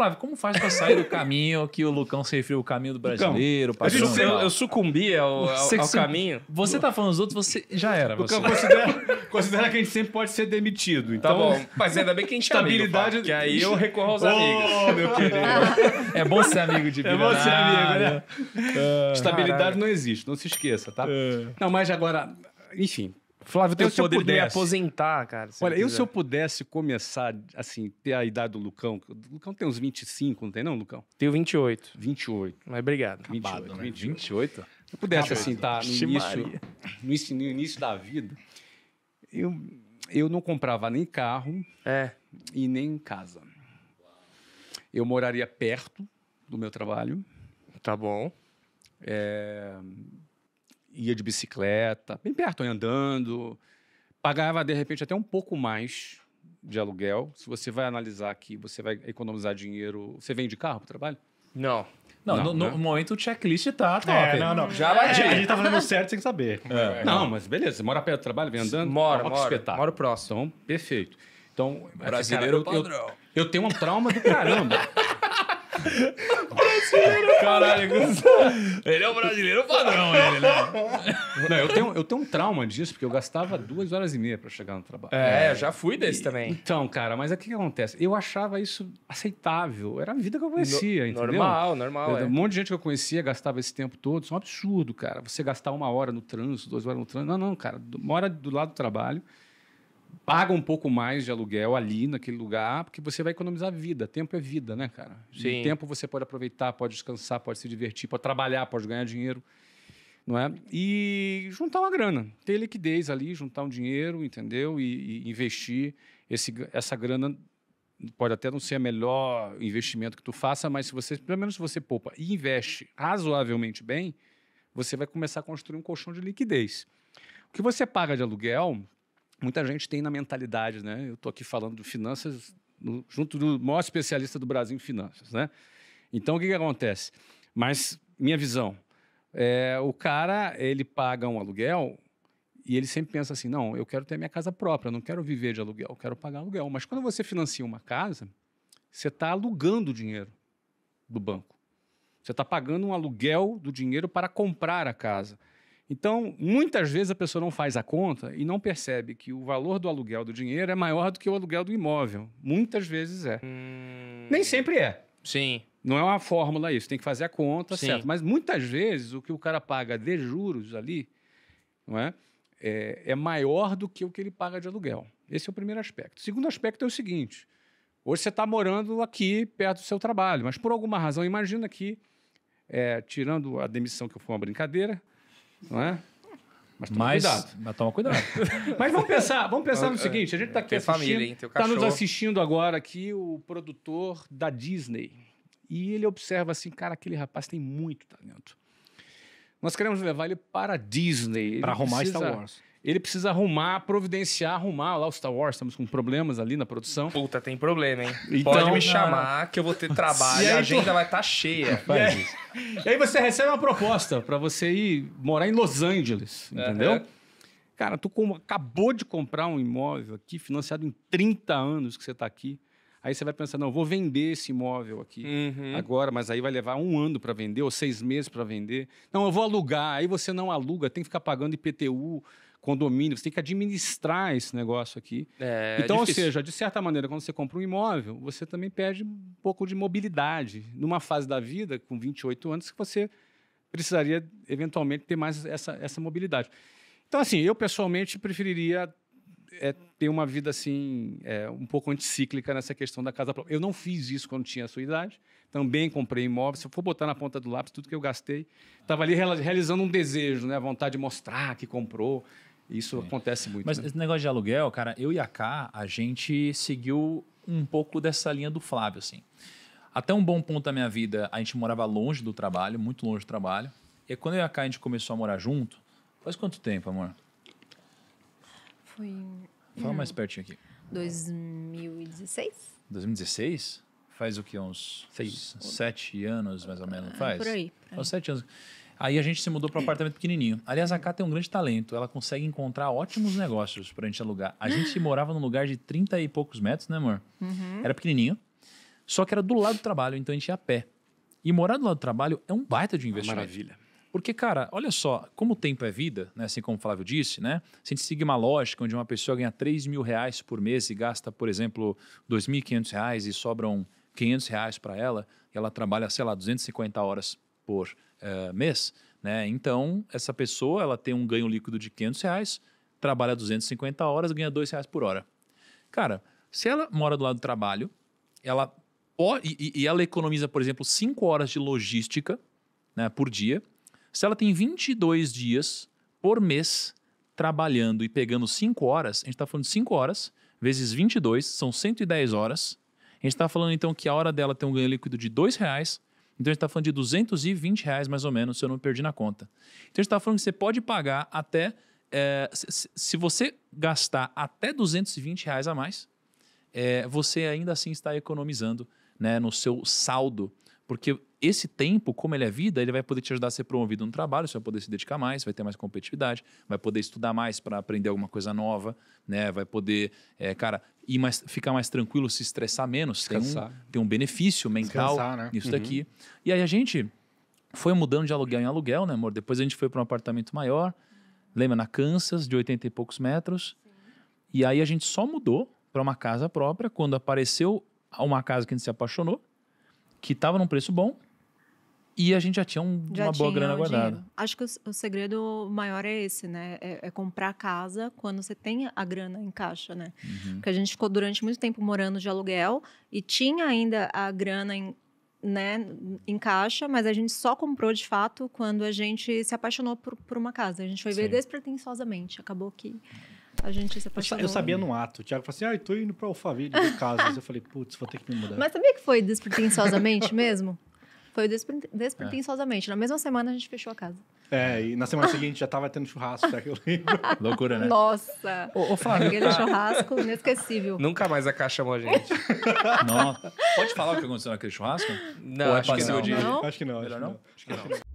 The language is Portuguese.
Flávio, como faz para sair do caminho que o Lucão se referiu, o caminho do brasileiro? Lucão, eu, eu, eu, sucumbi ao, ao, ao caminho. Você tá falando dos outros, você já era. Você. Lucão, considera, considera, que a gente sempre pode ser demitido. Tá então... Tá bom, mas ainda bem que a gente é Estabilidade... é que aí eu recorro aos oh, amigos. meu querido. É bom ser amigo de bilionário. É bom ser amigo, né? Uh, Estabilidade caralho. não existe, não se esqueça, tá? Uh. Não, mas agora, enfim, Flávio, então, tem eu, o poder pudesse, de me aposentar, cara. Olha, eu quiser. se eu pudesse começar, assim, ter a idade do Lucão. O Lucão tem uns 25, não tem não, Lucão? Tenho 28. 28. Mas obrigado. Acabado, 28, né? 28. 28? Se eu pudesse, Acabado. assim, estar tá, no início, no, início, no início da vida, eu, eu não comprava nem carro é. e nem casa. Eu moraria perto do meu trabalho. Tá bom. É, ia de bicicleta, bem perto, né, andando. Pagava, de repente, até um pouco mais de aluguel. Se você vai analisar aqui, você vai economizar dinheiro. Você vende carro para o trabalho? Não. Não, não, no, né? momento o checklist tá é, top. É, não, não. É, Já bati. É. A gente tá fazendo certo sem saber. É. Não, mas beleza. Você mora perto do trabalho, vem andando. Mora, mora. Espetáculo. Mora próximo. Então, perfeito. Então, brasileiro cara, eu, eu, eu, tenho um trauma do caramba. brasileiro. Caralho, ele é o brasileiro padrão, ele, né? Não, eu, tenho, eu tenho um trauma disso, porque eu gastava duas horas e meia para chegar no trabalho. É, é. já fui desse e, também. Então, cara, mas o é que, que acontece? Eu achava isso aceitável. Era a vida que eu conhecia, no, entendeu? Normal, normal. Eu, é. Um monte de gente que eu conhecia gastava esse tempo todo. Isso é um absurdo, cara. Você gastar uma hora no trânsito, duas horas no trânsito. Não, não, cara. Uma hora do lado do trabalho paga um pouco mais de aluguel ali naquele lugar, porque você vai economizar vida. Tempo é vida, né, cara? Sim. E tempo você pode aproveitar, pode descansar, pode se divertir, pode trabalhar, pode ganhar dinheiro, não é? E juntar uma grana, ter liquidez ali, juntar um dinheiro, entendeu? E, e investir esse, essa grana pode até não ser o melhor investimento que tu faça, mas se você, pelo menos se você poupa e investe razoavelmente bem, você vai começar a construir um colchão de liquidez. O que você paga de aluguel muita gente tem na mentalidade, né? Eu estou aqui falando de finanças no, junto do maior especialista do Brasil em finanças, né? Então, o que, que acontece? Mas, minha visão, é, o cara, ele paga um aluguel e ele sempre pensa assim, não, eu quero ter minha casa própria, não quero viver de aluguel, quero pagar aluguel. Mas quando você financia uma casa, você está alugando o dinheiro do banco. Você está pagando um aluguel do dinheiro para comprar a casa. Então, muitas vezes a pessoa não faz a conta e não percebe que o valor do aluguel do dinheiro é maior do que o aluguel do imóvel. Muitas vezes é. Hum... Nem sempre é. Sim. Não é uma fórmula isso, tem que fazer a conta, Sim. certo? Mas muitas vezes o que o cara paga de juros ali, não é? É, é maior do que o que ele paga de aluguel. Esse é o primeiro aspecto. O segundo aspecto é o seguinte: hoje você está morando aqui perto do seu trabalho, mas por alguma razão, imagina que, é, tirando a demissão que foi uma brincadeira, não é? Mas toma mas, cuidado. Mas toma cuidado. mas vamos pensar, vamos pensar no é, seguinte: a gente está aqui assistindo, família, tá nos assistindo agora aqui o produtor da Disney. E ele observa assim, cara, aquele rapaz tem muito talento. Nós queremos levar ele para a Disney. Para arrumar precisa... Star Wars ele precisa arrumar, providenciar, arrumar lá o Star Wars. Estamos com problemas ali na produção. Puta, tem problema, hein? Então, Pode me ah. chamar não. que eu vou ter trabalho. a agenda tu... Então? vai estar tá cheia. E aí, e aí, você recebe uma proposta para você ir morar em Los Angeles, entendeu? Uhum. Cara, tu acabou de comprar um imóvel aqui financiado em 30 anos que você está aqui. Aí você vai pensar, não, vou vender esse imóvel aqui uhum. agora, mas aí vai levar um ano para vender ou seis meses para vender. Não, eu vou alugar. Aí você não aluga, tem que ficar pagando IPTU, condomínio, você tem que administrar esse negócio aqui. É, é então, é ou seja, de certa maneira, quando você compra um imóvel, você também perde um pouco de mobilidade. Numa fase da vida, com 28 anos, que você precisaria eventualmente ter mais essa, essa mobilidade. Então, assim, eu pessoalmente preferiria é, ter uma vida assim, é, um pouco anticíclica nessa questão da casa própria. Eu não fiz isso quando tinha a sua idade, também comprei imóvel. Se eu for botar na ponta do lápis tudo que eu gastei, estava ali realizando um desejo, né? a vontade de mostrar que comprou. Isso Sim. acontece muito. Mas né? esse negócio de aluguel, cara, eu e a Cá, a gente seguiu um pouco dessa linha do Flávio, assim. Até um bom ponto da minha vida, a gente morava longe do trabalho, muito longe do trabalho. E quando eu e a Cá, a gente começou a morar junto, faz quanto tempo, amor? Foi. Fala hum, mais pertinho aqui. 2016? 2016? Faz o que? Uns Seis. sete anos, mais ou ah, menos, faz? Por aí. Por aí. Uns sete anos. Aí a gente se mudou para um apartamento pequenininho. Aliás, a Cá tem um grande talento. Ela consegue encontrar ótimos negócios para a gente alugar. A gente morava num lugar de 30 e poucos metros, né, amor? Uhum. Era pequenininho. Só que era do lado do trabalho, então a gente ia a pé. E morar do lado do trabalho é um baita de investimento. Maravilha. Porque, cara, olha só, como o tempo é vida, né? assim como o Flávio disse, né? Se a gente seguir uma lógica onde uma pessoa ganha 3 mil reais por mês e gasta, por exemplo, 2.500 reais e sobram 500 reais para ela, e ela trabalha, sei lá, 250 horas por uh, mês, né? Então, essa pessoa, ela tem um ganho líquido de 500 reais, trabalha 250 horas, ganha 2 reais por hora. Cara, se ela mora do lado do trabalho, ela e, e ela economiza, por exemplo, 5 horas de logística né, por dia, se ela tem 22 dias por mês trabalhando e pegando 5 horas, a gente está falando de 5 horas, vezes 22, são 110 horas. A gente está falando então que a hora dela tem um ganho líquido de R$ reais. Então a gente está falando de 220 reais mais ou menos, se eu não perdi na conta. Então a gente está falando que você pode pagar até. É, se, se, você gastar até 220 reais a mais, é, você ainda assim está economizando né, no seu saldo porque esse tempo, como ele é vida, ele vai poder te ajudar a ser promovido no trabalho, você vai poder se dedicar mais, vai ter mais competitividade, vai poder estudar mais para aprender alguma coisa nova, né? Vai poder, é, cara, ir mais, ficar mais tranquilo, se estressar menos, tem um, tem um benefício mental isso né? nisso uhum. daqui. E aí a gente foi mudando de aluguel em aluguel, né, amor? Depois a gente foi para um apartamento maior, lembra, na Kansas, de 80 e poucos metros. Sim. E aí a gente só mudou para uma casa própria quando apareceu uma casa que a gente se apaixonou que estava num preço bom e a gente já tinha um, já uma tinha boa grana guardada. Dinheiro. Acho que o, segredo maior é esse, né? É, é, comprar casa quando você tem a grana em caixa, né? Uhum. Porque a gente ficou durante muito tempo morando de aluguel e tinha ainda a grana em, né, em caixa, mas a gente só comprou de fato quando a gente se apaixonou por, por uma casa. A gente foi ver despretensiosamente, acabou que. A gente se apaixonou. Eu, sabia no ato. O Thiago falou assim: ah, eu tô indo pra Alphaville de casa eu falei: putz, vou ter que me mudar. Mas sabia que foi despretensiosamente mesmo? Foi despretensiosamente. É. Na mesma semana a gente fechou a casa. É, e na semana seguinte já tava tendo churrasco, já que eu lembro. Loucura, né? Nossa! Ô, ô Flávio. Aquele tá. churrasco inesquecível. Nunca mais a Caixa chamou a gente. não. Pode falar o que aconteceu naquele churrasco? Não, é acho, que não. De... não? acho que não. Melhor acho não? Acho que não.